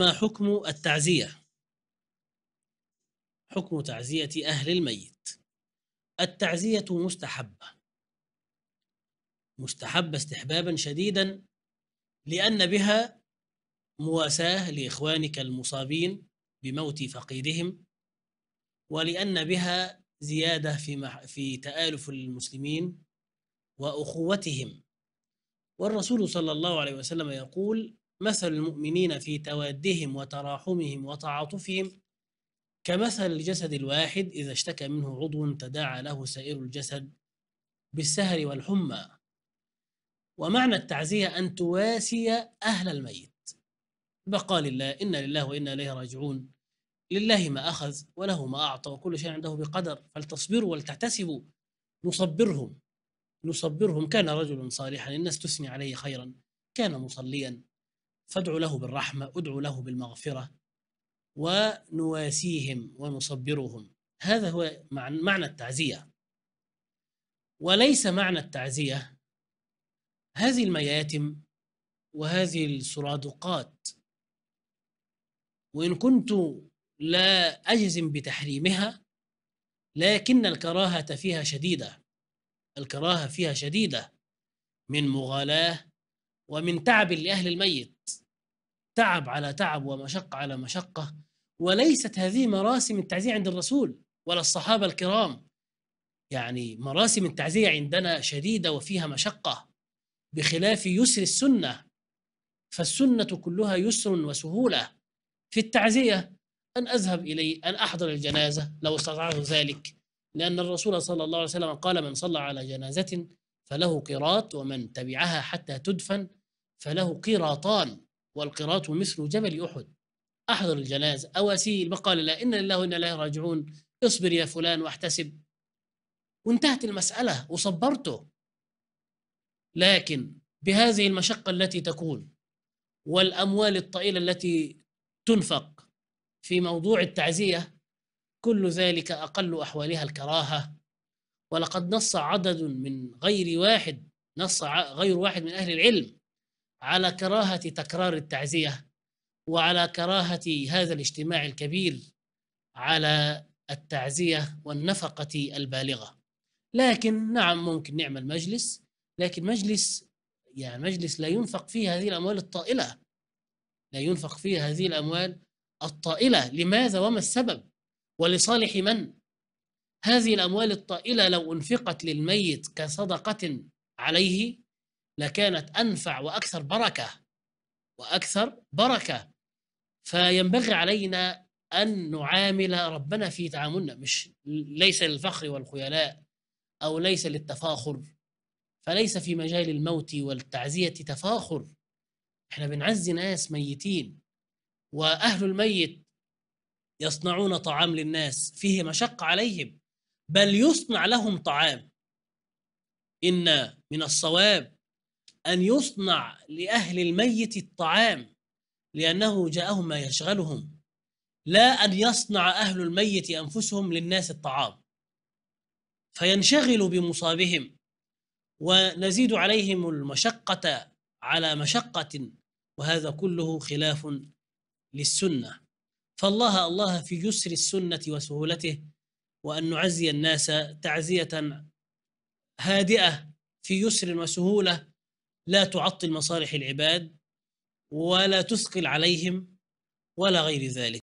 ما حكم التعزية؟ حكم تعزية أهل الميت التعزية مستحبة مستحبة استحبابا شديدا لأن بها مواساة لإخوانك المصابين بموت فقيدهم ولأن بها زيادة في, في تآلف المسلمين وأخوتهم والرسول صلى الله عليه وسلم يقول مثل المؤمنين في توادهم وتراحمهم وتعاطفهم كمثل الجسد الواحد إذا اشتكى منه عضو تداعى له سائر الجسد بالسهر والحمى ومعنى التعزية أن تواسي أهل الميت بقى لله إنا لله وإنا إليه راجعون لله ما أخذ وله ما أعطى وكل شيء عنده بقدر فلتصبروا ولتحتسبوا نصبرهم نصبرهم كان رجل صالحا الناس تثني عليه خيرا كان مصليا فادعوا له بالرحمة ادعوا له بالمغفرة ونواسيهم ونصبرهم هذا هو معنى التعزية وليس معنى التعزية هذه المياتم وهذه السرادقات وإن كنت لا أجزم بتحريمها لكن الكراهة فيها شديدة الكراهة فيها شديدة من مغالاة ومن تعب لأهل الميت تعب على تعب ومشقة على مشقة وليست هذه مراسم التعزية عند الرسول ولا الصحابة الكرام يعني مراسم التعزية عندنا شديدة وفيها مشقة بخلاف يسر السنة فالسنة كلها يسر وسهولة في التعزية أن أذهب إلي أن أحضر الجنازة لو استطعت ذلك لأن الرسول صلى الله عليه وسلم قال من صلى على جنازة فله قراط ومن تبعها حتى تدفن فله قراطان والقراط مثل جبل أحد أحضر الجنازة أواسيل بقال لا إن لله وإنا إليه راجعون اصبر يا فلان واحتسب وانتهت المسألة وصبرته لكن بهذه المشقة التي تكون والأموال الطائلة التي تنفق في موضوع التعزية كل ذلك أقل أحوالها الكراهة ولقد نص عدد من غير واحد نص غير واحد من أهل العلم على كراهة تكرار التعزية وعلى كراهة هذا الاجتماع الكبير على التعزية والنفقة البالغة لكن نعم ممكن نعمل مجلس لكن مجلس يعني مجلس لا ينفق فيه هذه الأموال الطائلة لا ينفق فيه هذه الأموال الطائلة لماذا وما السبب ولصالح من هذه الأموال الطائلة لو أنفقت للميت كصدقة عليه لكانت أنفع وأكثر بركة وأكثر بركة فينبغي علينا أن نعامل ربنا في تعاملنا مش ليس للفخر والخيلاء أو ليس للتفاخر فليس في مجال الموت والتعزية تفاخر احنا بنعزي ناس ميتين وأهل الميت يصنعون طعام للناس فيه مشقة عليهم بل يصنع لهم طعام إن من الصواب أن يصنع لأهل الميت الطعام لأنه جاءهم ما يشغلهم لا أن يصنع أهل الميت أنفسهم للناس الطعام فينشغل بمصابهم ونزيد عليهم المشقة على مشقة وهذا كله خلاف للسنة فالله الله في يسر السنة وسهولته وأن نعزي الناس تعزية هادئة في يسر وسهولة لا تعطل مصالح العباد ولا تثقل عليهم ولا غير ذلك